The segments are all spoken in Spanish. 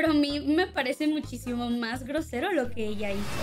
pero a mí me parece muchísimo más grosero lo que ella hizo.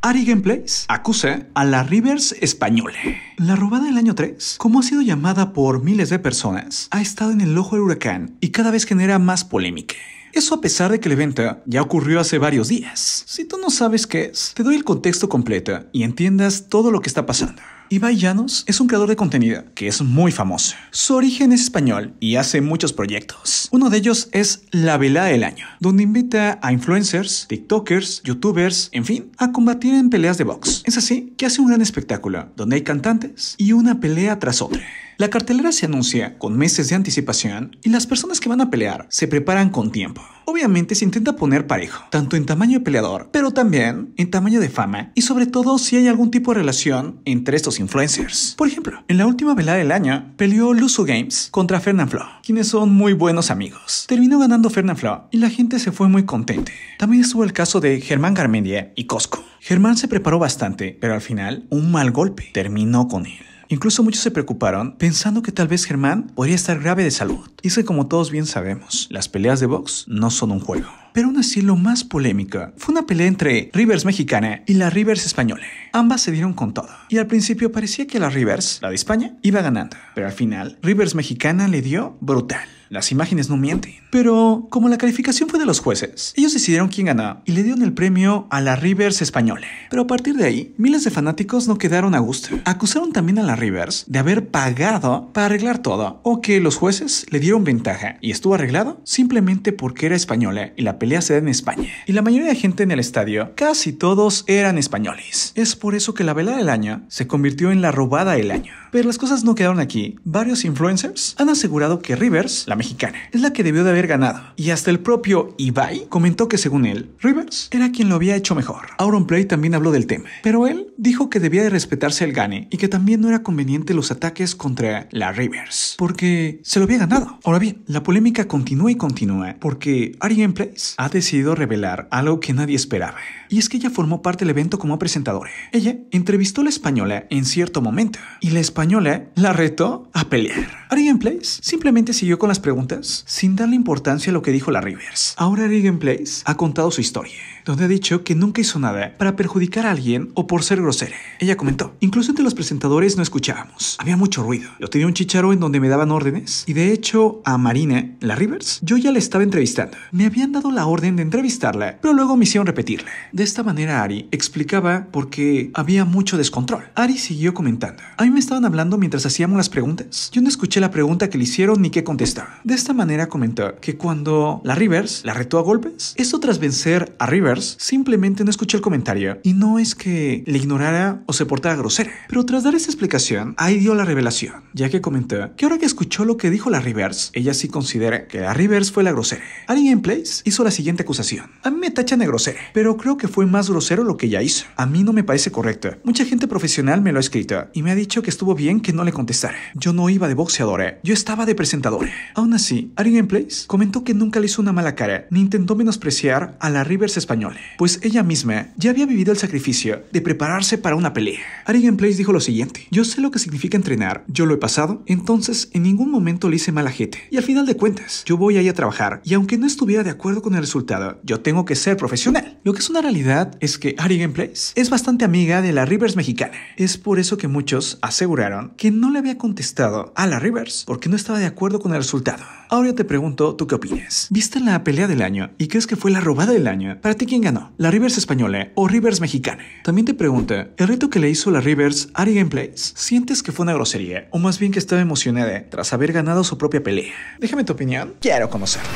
Ari Gameplays acusa a la Rivers española. La robada del año 3, como ha sido llamada por miles de personas, ha estado en el ojo del huracán y cada vez genera más polémica. Eso a pesar de que la venta ya ocurrió hace varios días. Si tú no sabes qué es, te doy el contexto completo y entiendas todo lo que está pasando. Ibai Llanos es un creador de contenido que es muy famoso. Su origen es español y hace muchos proyectos. Uno de ellos es La Velada del Año, donde invita a influencers, TikTokers, YouTubers, en fin, a combatir en peleas de box. Es así que hace un gran espectáculo, donde hay cantantes y una pelea tras otra. La cartelera se anuncia con meses de anticipación y las personas que van a pelear se preparan con tiempo. Obviamente se intenta poner parejo, tanto en tamaño de peleador, pero también en tamaño de fama y sobre todo si hay algún tipo de relación entre estos influencers. Por ejemplo, en la última velada del año peleó Luso Games contra Fernand quienes son muy buenos amigos. Terminó ganando Fernand y la gente se fue muy contente. También estuvo el caso de Germán Garmendia y Cosco. Germán se preparó bastante, pero al final un mal golpe terminó con él. Incluso muchos se preocuparon pensando que tal vez Germán podría estar grave de salud. Y es que como todos bien sabemos, las peleas de box no son un juego. Pero aún así lo más polémica fue una pelea entre Rivers mexicana y la Rivers española. Ambas se dieron con todo, y al principio parecía que la Rivers, la de España, iba ganando, pero al final, Rivers mexicana le dio brutal. Las imágenes no mienten. Pero como la calificación fue de los jueces, ellos decidieron quién ganó. y le dieron el premio a la Rivers española. Pero a partir de ahí, miles de fanáticos no quedaron a gusto. Acusaron también a la Rivers de haber pagado para arreglar todo o que los jueces le dieron ventaja y estuvo arreglado simplemente porque era española y la pelea se da en España. Y la mayoría de gente en el estadio, casi todos eran españoles por eso que la vela del año se convirtió en la robada del año. Pero las cosas no quedaron aquí. Varios influencers han asegurado que Rivers, la mexicana, es la que debió de haber ganado. Y hasta el propio Ibai comentó que según él, Rivers era quien lo había hecho mejor. Auron Play también habló del tema, pero él dijo que debía de respetarse el gane y que también no era conveniente los ataques contra la Rivers, porque se lo había ganado. Ahora bien, la polémica continúa y continúa porque Ari Gameplays ha decidido revelar algo que nadie esperaba. Y es que ella formó parte del evento como presentadora. Ella entrevistó a la española en cierto momento y la española la retó a pelear. Ari place simplemente siguió con las preguntas sin darle importancia a lo que dijo la Rivers. Ahora Ari place ha contado su historia, donde ha dicho que nunca hizo nada para perjudicar a alguien o por ser grosera. Ella comentó, incluso entre los presentadores no escuchábamos, había mucho ruido. Yo tenía un chicharo en donde me daban órdenes y de hecho a Marina, la Rivers, yo ya la estaba entrevistando. Me habían dado la orden de entrevistarla, pero luego me hicieron repetirla. De esta manera Ari explicaba por qué había mucho descontrol. Ari siguió comentando, a mí me estaban hablando mientras hacíamos las preguntas. Yo no escuché la pregunta que le hicieron ni qué contestar. De esta manera comentó que cuando la Rivers la retó a golpes, esto tras vencer a Rivers, simplemente no escuché el comentario y no es que le ignorara o se portara grosera, pero tras dar esa explicación, ahí dio la revelación ya que comentó que ahora que escuchó lo que dijo la Rivers, ella sí considera que la Rivers fue la grosera. Ariane en Place hizo la siguiente acusación. A mí me tachan de grosera, pero creo que fue más grosero lo que ella hizo. A mí no me parece correcto. Mucha gente profesional me lo ha escrito y me ha dicho que estuvo bien que no le contestara. Yo no iba de boxeadora, yo estaba de presentadora. Aún así, Ariane Place comentó que nunca le hizo una mala cara ni intentó menospreciar a la Rivers española, pues ella misma ya había vivido el sacrificio de prepararse para una pelea. Ariane Place dijo lo siguiente: Yo sé lo que significa entrenar, yo lo he pasado, entonces en ningún momento le hice mal a gente. Y al final de cuentas, yo voy ahí a trabajar y aunque no estuviera de acuerdo con el resultado, yo tengo que ser profesional. Lo que es una realidad es que Ari Gameplays es bastante amiga de la Rivers mexicana. Es por eso que muchos aseguraron que no le había contestado a la Rivers porque no estaba de acuerdo con el resultado. Ahora yo te pregunto, ¿tú qué opinas? ¿Viste la pelea del año y crees que fue la robada del año? ¿Para ti quién ganó? ¿La Rivers española o Rivers mexicana? También te pregunto, ¿el reto que le hizo la Rivers a Ari Gameplays sientes que fue una grosería o más más bien que estaba emocionada tras haber ganado su propia pelea. Déjame tu opinión, quiero conocerte.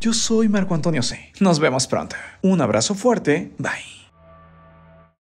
Yo soy Marco Antonio C. Nos vemos pronto. Un abrazo fuerte, bye.